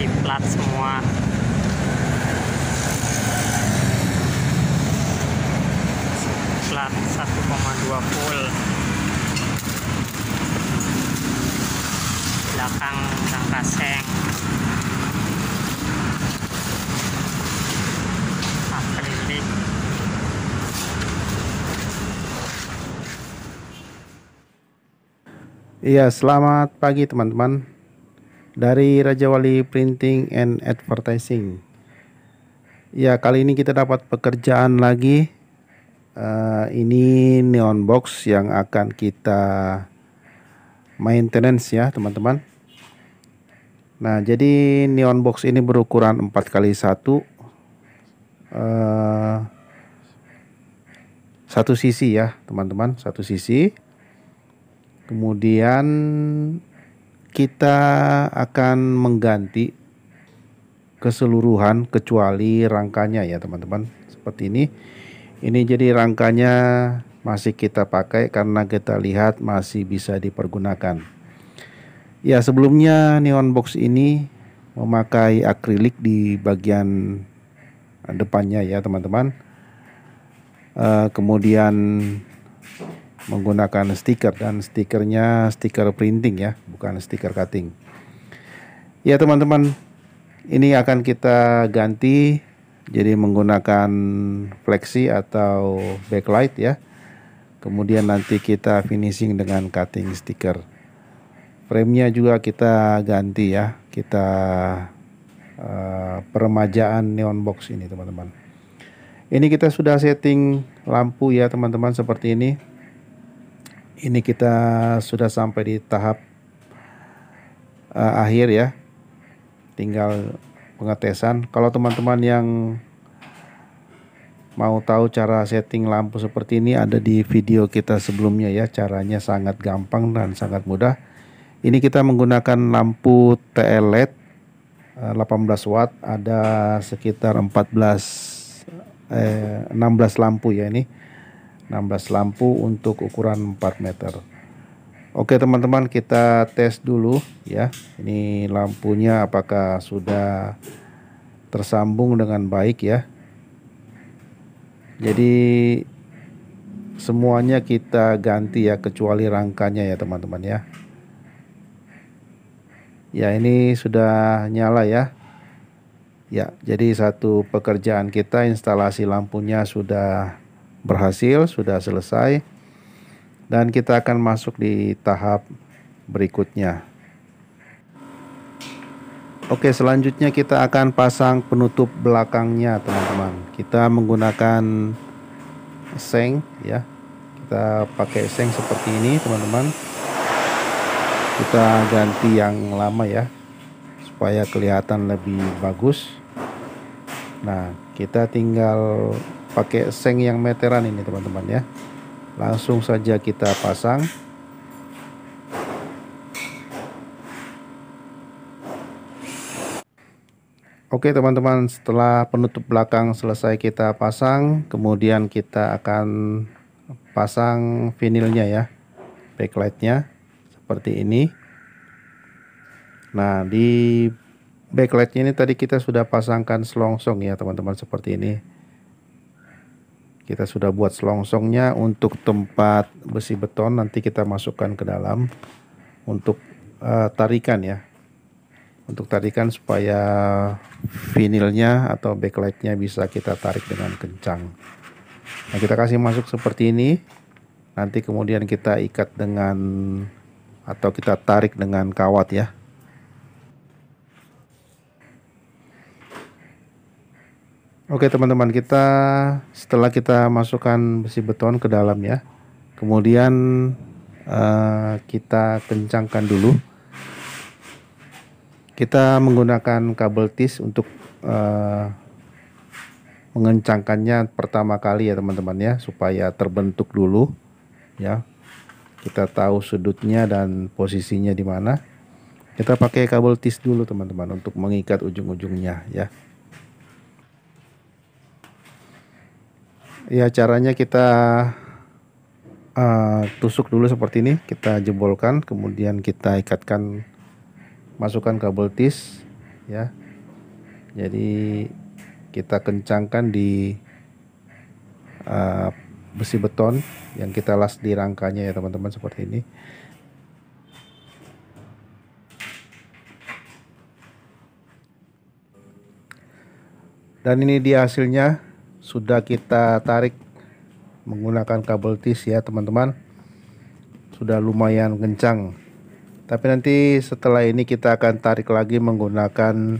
masih plat semua plat 1,2 full belakang rangka seng akrilik Iya, selamat pagi teman-teman dari Raja Wali Printing and Advertising. Ya, kali ini kita dapat pekerjaan lagi. Uh, ini neon box yang akan kita maintenance ya, teman-teman. Nah, jadi neon box ini berukuran 4 kali satu, eh, satu sisi ya, teman-teman, satu sisi. Kemudian kita akan mengganti keseluruhan kecuali rangkanya ya teman-teman seperti ini ini jadi rangkanya masih kita pakai karena kita lihat masih bisa dipergunakan ya sebelumnya neon box ini memakai akrilik di bagian depannya ya teman-teman eh, kemudian menggunakan stiker dan stikernya stiker printing ya, bukan stiker cutting. Ya teman-teman, ini akan kita ganti jadi menggunakan flexi atau backlight ya. Kemudian nanti kita finishing dengan cutting stiker. Framenya juga kita ganti ya, kita uh, peremajaan neon box ini teman-teman. Ini kita sudah setting lampu ya teman-teman seperti ini ini kita sudah sampai di tahap uh, akhir ya tinggal pengetesan kalau teman-teman yang mau tahu cara setting lampu seperti ini ada di video kita sebelumnya ya caranya sangat gampang dan sangat mudah ini kita menggunakan lampu TL LED 18 eh, watt ada sekitar 14 eh, 16 lampu ya ini 16 lampu untuk ukuran 4 meter Oke teman-teman kita tes dulu ya ini lampunya apakah sudah tersambung dengan baik ya jadi semuanya kita ganti ya kecuali rangkanya ya teman-teman ya ya ini sudah nyala ya ya jadi satu pekerjaan kita instalasi lampunya sudah berhasil, sudah selesai. Dan kita akan masuk di tahap berikutnya. Oke, selanjutnya kita akan pasang penutup belakangnya, teman-teman. Kita menggunakan seng ya. Kita pakai seng seperti ini, teman-teman. Kita ganti yang lama ya supaya kelihatan lebih bagus. Nah, kita tinggal pakai seng yang meteran ini teman-teman ya langsung saja kita pasang Oke teman-teman setelah penutup belakang selesai kita pasang kemudian kita akan pasang vinilnya ya backlightnya seperti ini Nah di backlightnya ini tadi kita sudah pasangkan selongsong ya teman-teman seperti ini kita sudah buat selongsongnya untuk tempat besi beton nanti kita masukkan ke dalam untuk uh, tarikan ya. Untuk tarikan supaya vinilnya atau backlightnya bisa kita tarik dengan kencang. Nah, kita kasih masuk seperti ini. Nanti kemudian kita ikat dengan atau kita tarik dengan kawat ya. Oke teman-teman kita setelah kita masukkan besi beton ke dalam ya, kemudian uh, kita kencangkan dulu. Kita menggunakan kabel tis untuk uh, mengencangkannya pertama kali ya teman-teman ya, supaya terbentuk dulu ya. Kita tahu sudutnya dan posisinya di mana. Kita pakai kabel tis dulu teman-teman untuk mengikat ujung-ujungnya ya. Ya caranya kita uh, tusuk dulu seperti ini, kita jebolkan, kemudian kita ikatkan, masukkan kabel tis, ya. Jadi kita kencangkan di uh, besi beton yang kita las di rangkanya ya teman-teman seperti ini. Dan ini dia hasilnya sudah kita tarik menggunakan kabel tis ya teman-teman sudah lumayan kencang tapi nanti setelah ini kita akan tarik lagi menggunakan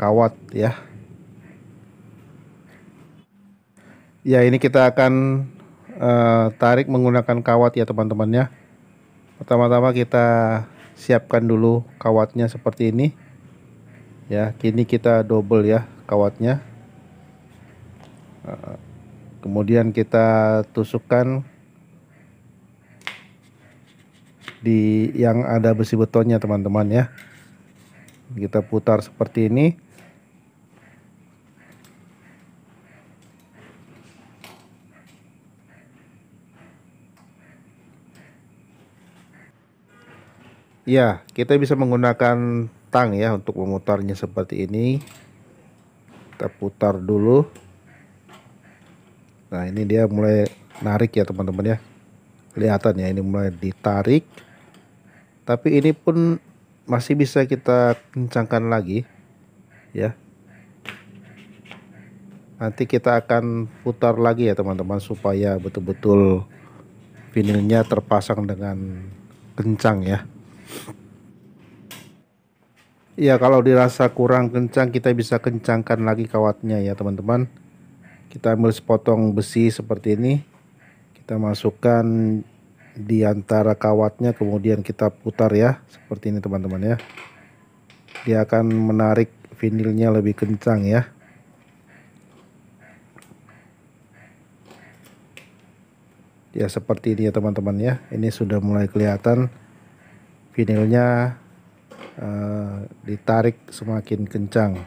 kawat ya ya ini kita akan uh, tarik menggunakan kawat ya teman-teman ya pertama-tama kita siapkan dulu kawatnya seperti ini ya kini kita double ya kawatnya kemudian kita tusukkan di yang ada besi betonnya teman-teman ya kita putar seperti ini ya kita bisa menggunakan tang ya untuk memutarnya seperti ini kita putar dulu Nah ini dia mulai narik ya teman-teman ya. Kelihatan ya ini mulai ditarik. Tapi ini pun masih bisa kita kencangkan lagi ya. Nanti kita akan putar lagi ya teman-teman supaya betul-betul vinilnya terpasang dengan kencang ya. Ya kalau dirasa kurang kencang kita bisa kencangkan lagi kawatnya ya teman-teman kita ambil sepotong besi seperti ini kita masukkan di antara kawatnya kemudian kita putar ya seperti ini teman-teman ya dia akan menarik vinilnya lebih kencang ya ya seperti ini ya teman-teman ya ini sudah mulai kelihatan vinilnya uh, ditarik semakin kencang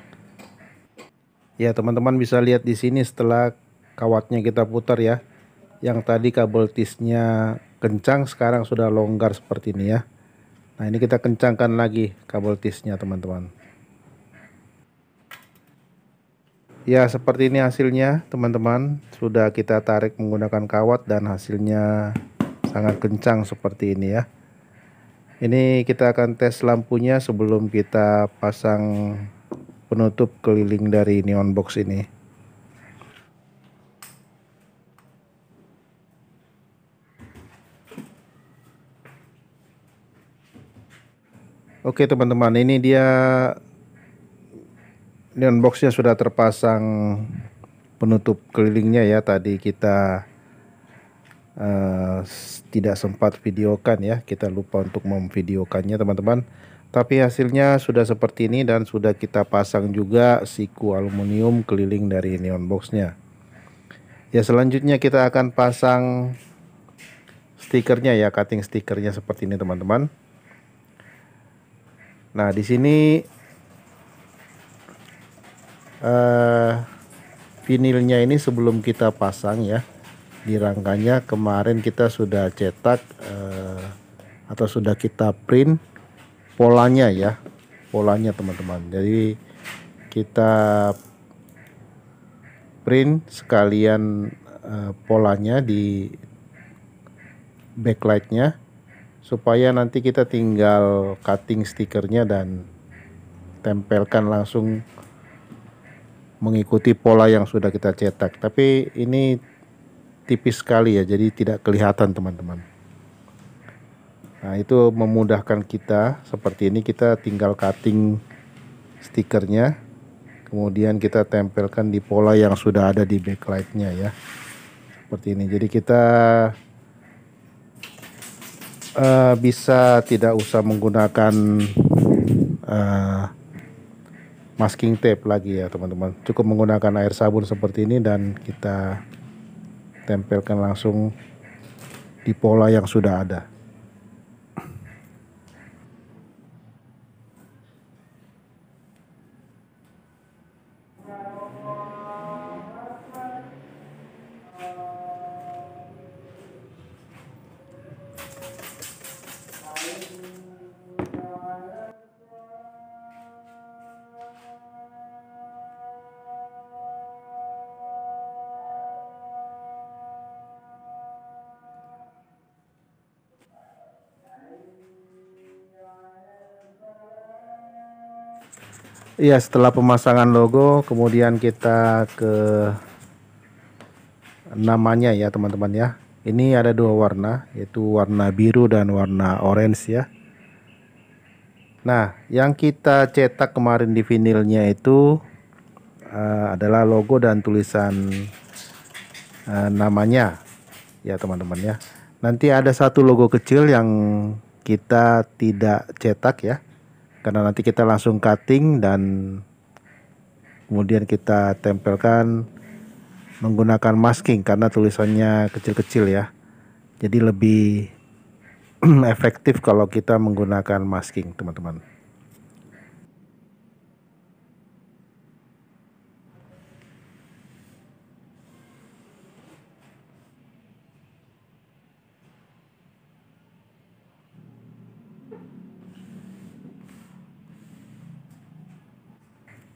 Ya teman-teman bisa lihat di sini setelah kawatnya kita putar ya. Yang tadi kabel tisnya kencang sekarang sudah longgar seperti ini ya. Nah ini kita kencangkan lagi kabel tisnya teman-teman. Ya seperti ini hasilnya teman-teman. Sudah kita tarik menggunakan kawat dan hasilnya sangat kencang seperti ini ya. Ini kita akan tes lampunya sebelum kita pasang penutup keliling dari neon box ini Oke teman-teman ini dia neon boxnya sudah terpasang penutup kelilingnya ya tadi kita uh, tidak sempat videokan ya kita lupa untuk memvideokannya teman-teman tapi hasilnya sudah seperti ini dan sudah kita pasang juga siku aluminium keliling dari neon boxnya. Ya selanjutnya kita akan pasang stikernya ya, cutting stikernya seperti ini teman-teman. Nah di sini uh, vinilnya ini sebelum kita pasang ya di rangkanya kemarin kita sudah cetak eh, atau sudah kita print polanya ya polanya teman-teman jadi kita print sekalian uh, polanya di backlightnya supaya nanti kita tinggal cutting stikernya dan tempelkan langsung mengikuti pola yang sudah kita cetak tapi ini tipis sekali ya jadi tidak kelihatan teman-teman Nah, itu memudahkan kita. Seperti ini kita tinggal cutting stikernya. Kemudian kita tempelkan di pola yang sudah ada di backlightnya ya. Seperti ini. Jadi kita uh, bisa tidak usah menggunakan uh, masking tape lagi ya, teman-teman. Cukup menggunakan air sabun seperti ini dan kita tempelkan langsung di pola yang sudah ada. Iya, setelah pemasangan logo, kemudian kita ke namanya ya, teman-teman ya. Ini ada dua warna, yaitu warna biru dan warna orange ya. Nah, yang kita cetak kemarin di vinilnya itu uh, adalah logo dan tulisan uh, namanya ya, teman-teman ya. Nanti ada satu logo kecil yang kita tidak cetak ya karena nanti kita langsung cutting dan kemudian kita tempelkan menggunakan masking karena tulisannya kecil-kecil ya jadi lebih efektif kalau kita menggunakan masking teman-teman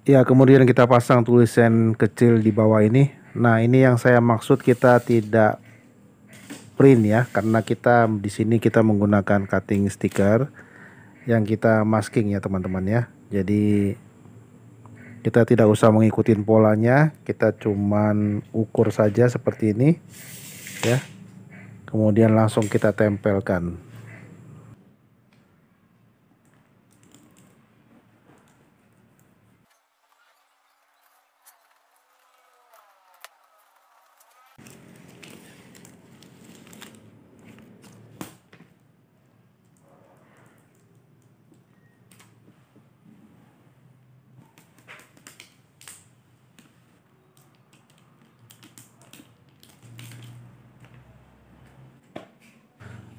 Ya, kemudian kita pasang tulisan kecil di bawah ini. Nah, ini yang saya maksud kita tidak print ya, karena kita di sini kita menggunakan cutting stiker yang kita masking ya, teman-teman ya. Jadi kita tidak usah mengikuti polanya, kita cuman ukur saja seperti ini ya. Kemudian langsung kita tempelkan.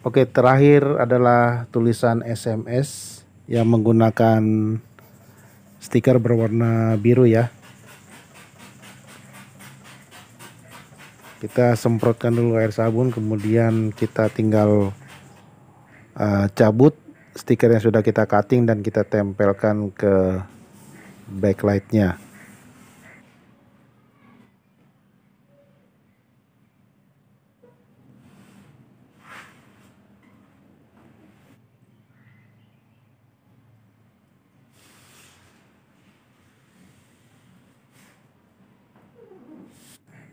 Oke, terakhir adalah tulisan SMS yang menggunakan stiker berwarna biru ya. Kita semprotkan dulu air sabun, kemudian kita tinggal uh, cabut stiker yang sudah kita cutting dan kita tempelkan ke backlightnya. nya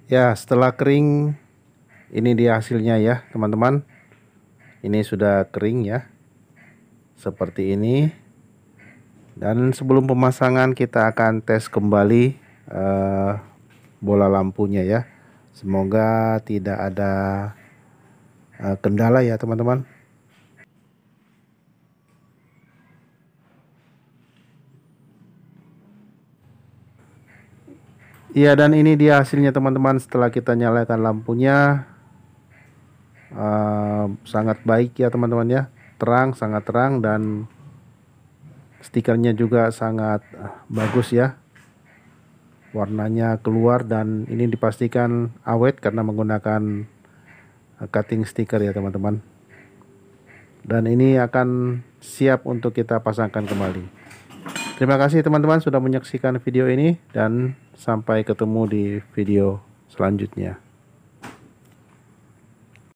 Ya, setelah kering ini dia hasilnya ya, teman-teman. Ini sudah kering ya. Seperti ini. Dan sebelum pemasangan kita akan tes kembali uh, bola lampunya ya. Semoga tidak ada uh, kendala ya, teman-teman. Iya dan ini dia hasilnya teman-teman setelah kita nyalakan lampunya uh, sangat baik ya teman-teman ya terang sangat terang dan stikernya juga sangat eh, bagus ya warnanya keluar dan ini dipastikan awet karena menggunakan eh, cutting stiker ya teman-teman dan ini akan siap untuk kita pasangkan kembali Terima kasih teman-teman sudah menyaksikan video ini dan sampai ketemu di video selanjutnya.